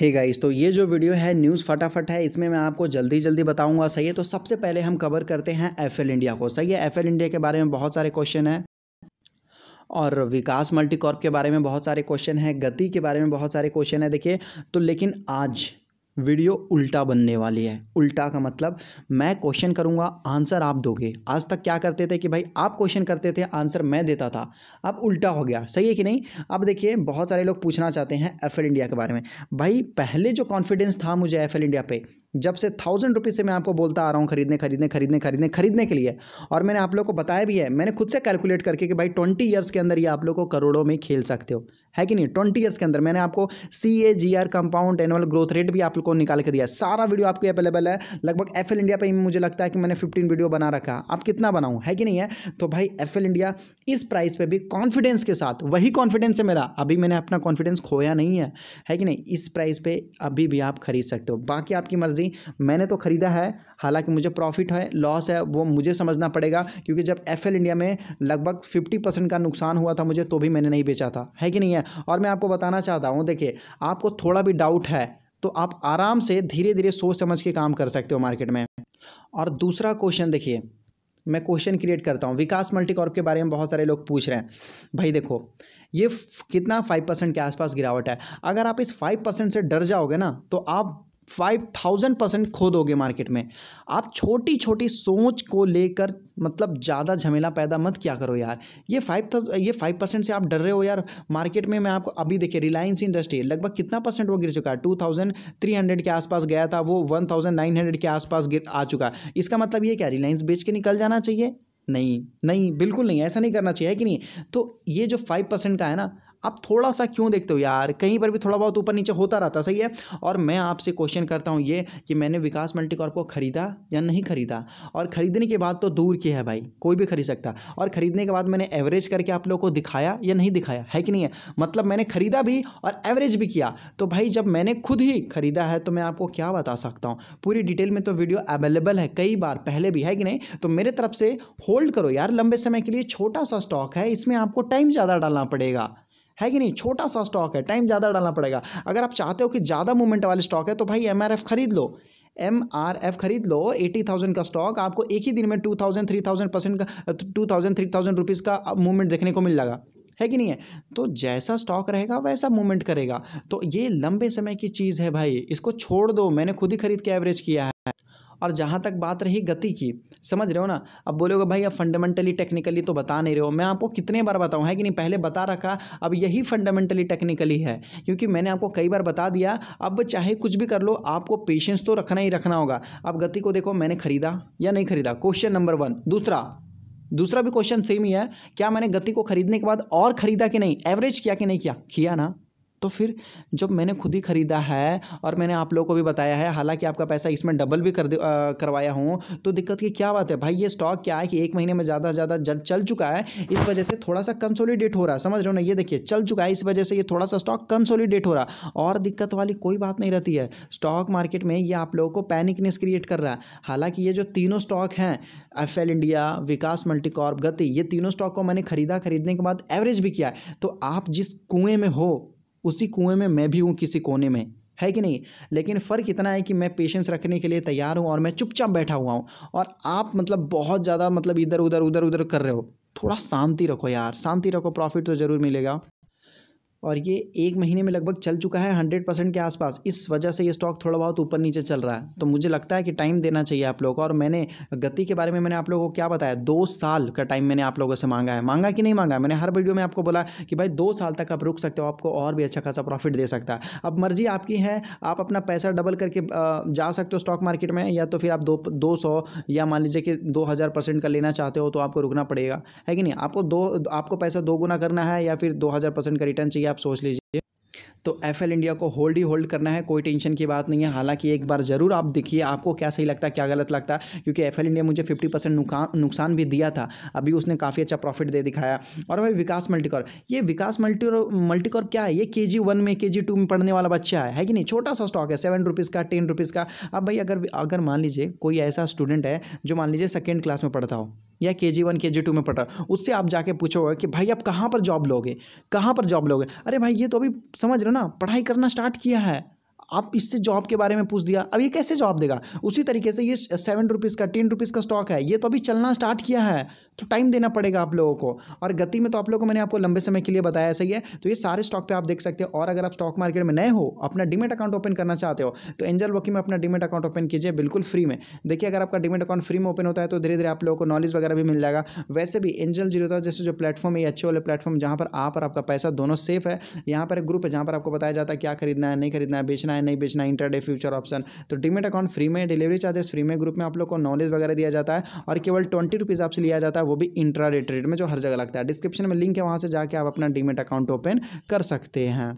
हे hey guys तो ये जो वीडियो है न्यूज़ फटाफट है इसमें मैं आपको जल्दी जल्दी बताऊंगा सही है तो सबसे पहले हम कवर करते हैं एफ इंडिया को सही है एफ इंडिया के बारे में बहुत सारे क्वेश्चन हैं और विकास मल्टीकॉर्प के बारे में बहुत सारे क्वेश्चन हैं गति के बारे में बहुत सारे क्वेश्चन है देखिए तो लेकिन आज वीडियो उल्टा बनने वाली है उल्टा का मतलब मैं क्वेश्चन करूँगा आंसर आप दोगे आज तक क्या करते थे कि भाई आप क्वेश्चन करते थे आंसर मैं देता था अब उल्टा हो गया सही है कि नहीं अब देखिए बहुत सारे लोग पूछना चाहते हैं एफ इंडिया के बारे में भाई पहले जो कॉन्फिडेंस था मुझे एफ इंडिया पे जब से थाउजेंड रुपीज़ से मैं आपको बोलता आ रहा हूँ खरीदने खरीदने खरीदने खरीदने खरीदने के लिए और मैंने आप लोग को बताया भी है मैंने खुद से कैलकुलेट करके कि भाई ट्वेंटी ईयर्स के अंदर ये आप लोग को करोड़ों में खेल सकते हो है कि नहीं ट्वेंटी ईयर्स के अंदर मैंने आपको C A G R compound annual growth rate भी आप लोग को निकाल के दिया सारा वीडियो आपके अवेलेबल है लगभग एफ एल इंडिया पर मुझे लगता है कि मैंने फिफ्टीन वीडियो बना रखा आप कितना बनाऊँ है कि नहीं है तो भाई एफ एल इंडिया इस प्राइस पर भी कॉन्फिडेंस के साथ वही कॉन्फिडेंस है मेरा अभी मैंने अपना कॉन्फिडेंस खोया नहीं है है कि नहीं इस प्राइस पर अभी भी आप खरीद सकते हो बाकी आपकी मर्जी पॉलिसी मैंने तो ख़रीदा है हालांकि मुझे प्रॉफिट है लॉस है वो मुझे समझना पड़ेगा क्योंकि जब एफ इंडिया में लगभग फिफ्टी परसेंट का नुकसान हुआ था मुझे तो भी मैंने नहीं बेचा था है कि नहीं है और मैं आपको बताना चाहता हूँ देखिए आपको थोड़ा भी डाउट है तो आप आराम से धीरे धीरे सोच समझ के काम कर सकते हो मार्केट में और दूसरा क्वेश्चन देखिए मैं क्वेश्चन क्रिएट करता हूँ विकास मल्टीकॉर्प के बारे में बहुत सारे लोग पूछ रहे हैं भाई देखो ये कितना फाइव परसेंट के आसपास गिरावट है अगर आप इस फाइव परसेंट से डर जाओगे ना तो आप फाइव थाउजेंड परसेंट खो दोगे मार्केट में आप छोटी छोटी सोच को लेकर मतलब ज़्यादा झमेला पैदा मत क्या करो यार ये फाइव ये फाइव परसेंट से आप डर रहे हो यार मार्केट में मैं आपको अभी देखिए रिलायंस इंडस्ट्री लगभग कितना परसेंट वो गिर चुका है टू थाउजेंड थ्री हंड्रेड के आसपास गया था वो वन थाउजेंड नाइन हंड्रेड के आसपास गिर आ चुका इसका मतलब ये क्या रिलायंस बेच के निकल जाना चाहिए नहीं नहीं बिल्कुल नहीं ऐसा नहीं करना चाहिए कि नहीं तो ये जो फाइव परसेंट का है ना आप थोड़ा सा क्यों देखते हो यार कहीं पर भी थोड़ा बहुत ऊपर नीचे होता रहता सही है और मैं आपसे क्वेश्चन करता हूँ ये कि मैंने विकास मल्टीकॉर्प को खरीदा या नहीं खरीदा और ख़रीदने के बाद तो दूर की है भाई कोई भी खरीद सकता और ख़रीदने के बाद मैंने एवरेज करके आप लोग को दिखाया या नहीं दिखाया है कि नहीं है मतलब मैंने ख़रीदा भी और एवरेज भी किया तो भाई जब मैंने खुद ही ख़रीदा है तो मैं आपको क्या बता सकता हूँ पूरी डिटेल में तो वीडियो अवेलेबल है कई बार पहले भी है कि नहीं तो मेरे तरफ से होल्ड करो यार लंबे समय के लिए छोटा सा स्टॉक है इसमें आपको टाइम ज़्यादा डालना पड़ेगा है कि नहीं छोटा सा स्टॉक है टाइम ज़्यादा डालना पड़ेगा अगर आप चाहते हो कि ज़्यादा मूवमेंट वाले स्टॉक है तो भाई एम खरीद लो एम आर एफ खरीद लो एटी थाउजेंड का स्टॉक आपको एक ही दिन में two thousand three thousand percent का two thousand three thousand rupees का मूवमेंट देखने को मिल जाएगा है कि नहीं है तो जैसा स्टॉक रहेगा वैसा मूवमेंट करेगा तो ये लंबे समय की चीज़ है भाई इसको छोड़ दो मैंने खुद ही खरीद के एवरेज किया है और जहाँ तक बात रही गति की समझ रहे हो ना अब बोलोगे भाई आप फंडामेंटली टेक्निकली तो बता नहीं रहे हो मैं आपको कितने बार बताऊँ है कि नहीं पहले बता रखा अब यही फंडामेंटली टेक्निकली है क्योंकि मैंने आपको कई बार बता दिया अब चाहे कुछ भी कर लो आपको पेशेंस तो रखना ही रखना होगा अब गति को देखो मैंने खरीदा या नहीं खरीदा क्वेश्चन नंबर वन दूसरा दूसरा भी क्वेश्चन सेम ही है क्या मैंने गति को खरीदने के बाद और खरीदा कि नहीं एवरेज किया कि नहीं किया किया ना तो फिर जब मैंने खुद ही ख़रीदा है और मैंने आप लोगों को भी बताया है हालांकि आपका पैसा इसमें डबल भी कर आ, करवाया हूँ तो दिक्कत की क्या बात है भाई ये स्टॉक क्या है कि एक महीने में ज़्यादा से ज़्यादा जल चल चुका है इस वजह से थोड़ा सा कंसोलीडेट हो रहा है समझ रहे हो ना ये देखिए चल चुका है इस वजह से ये थोड़ा सा स्टॉक कंसोलीडेट हो रहा और दिक्कत वाली कोई बात नहीं रहती है स्टॉक मार्केट में ये आप लोगों को पैनिकनेस क्रिएट कर रहा है हालांकि ये जो तीनों स्टॉक हैं एफ इंडिया विकास मल्टीकॉर्प गति ये तीनों स्टॉक को मैंने खरीदा खरीदने के बाद एवरेज भी किया है तो आप जिस कुएं में हो उसी कुएं में मैं भी हूँ किसी कोने में है कि नहीं लेकिन फ़र्क इतना है कि मैं पेशेंस रखने के लिए तैयार हूँ और मैं चुपचाप बैठा हुआ हूँ और आप मतलब बहुत ज़्यादा मतलब इधर उधर उधर उधर कर रहे हो थोड़ा शांति रखो यार शांति रखो प्रॉफिट तो ज़रूर मिलेगा और ये एक महीने में लगभग चल चुका है हंड्रेड परसेंट के आसपास इस वजह से ये स्टॉक थोड़ा बहुत ऊपर नीचे चल रहा है तो मुझे लगता है कि टाइम देना चाहिए आप लोगों को और मैंने गति के बारे में मैंने आप लोगों को क्या बताया दो साल का टाइम मैंने आप लोगों से मांगा है मांगा कि नहीं मांगा मैंने हर वीडियो में आपको बोला कि भाई दो साल तक आप रुक सकते हो आपको और भी अच्छा खासा प्रॉफिट दे सकता है अब मर्जी आपकी है आप अपना पैसा डबल करके जा सकते हो स्टॉक मार्केट में या तो फिर आप दो सौ या मान लीजिए कि दो हज़ार परसेंट का लेना चाहते हो तो आपको रुकना पड़ेगा है कि नहीं आपको दो आपको पैसा दो गुना करना है या फिर दो हज़ार परसेंट का रिटर्न चाहिए आप सोच लीजिए तो एफ इंडिया को होल्ड ही होल्ड करना है कोई टेंशन की बात नहीं है हालांकि एक बार ज़रूर आप देखिए आपको क्या सही लगता है क्या गलत लगता है क्योंकि एफ इंडिया मुझे 50 परसेंट नुकसान भी दिया था अभी उसने काफ़ी अच्छा प्रॉफिट दे दिखाया और भाई विकास मल्टीकॉर ये विकास मल्टी मल्टीकॉर क्या है ये के जी वन में के जी टू में पढ़ने वाला बच्चा है है कि नहीं छोटा सा स्टॉक है सेवन रुपीज़ का टेन रुपीज़ का अब भाई अगर अगर मान लीजिए कोई ऐसा स्टूडेंट है जो मान लीजिए सेकेंड क्लास में पढ़ता हो या के जी वन के जी टू में पढ़ रहा उससे आप जाके पूछोगे कि भाई आप कहाँ पर जॉब लोगे कहाँ पर जॉब लोगे अरे भाई ये तो अभी समझ रहे हो ना पढ़ाई करना स्टार्ट किया है आप इससे जॉब के बारे में पूछ दिया अब ये कैसे जॉब देगा उसी तरीके से ये सेवन रुपीज़ का टेन रुपीज़ का स्टॉक है ये तो अभी चलना स्टार्ट किया है तो टाइम देना पड़ेगा आप लोगों को और गति में तो आप लोगों को मैंने आपको लंबे समय के लिए बताया सही है तो ये सारे स्टॉक पे आप देख सकते हो और अगर आप स्टॉक मार्केट में नए हो अपना डिमेट अकाउंट ओपन करना चाहते हो तो एंजल वकी में अपना डिमेट अकाउंट ओपन कीजिए बिल्कुल फ्री में देखिए अगर आपका डिमेट अकाउंट फ्री में ओपन होता है तो धीरे धीरे आप लोगों को नॉलेज वगैरह भी मिल जाएगा वैसे भी एंजल जीरो जैसे जो प्लेटफॉर्म है ये अच्छे वाले प्लेटफॉर्म जहाँ पर आप और आपका पैसा दोनों सेफ है यहाँ पर एक ग्रुप है जहाँ पर आपको बताया जाता है क्या खरीदना है नहीं खरीदना है बेचना है नहीं बेचना है इंटरडे फ्यूचर ऑप्शन तो डिमेट अकाउंट फ्री में डिलीवरी चार्जेस फ्री में ग्रुप में आप लोग को नॉलेज वगैरह दिया जाता है और केवल ट्वेंटी रुपीज़ आपसे लिया जाता है है वो भी इंट्रा ट्रेड में जो हर जगह लगता है डिस्क्रिप्शन में लिंक है वहाँ से जाके आप अपना डीमेट अकाउंट ओपन कर सकते हैं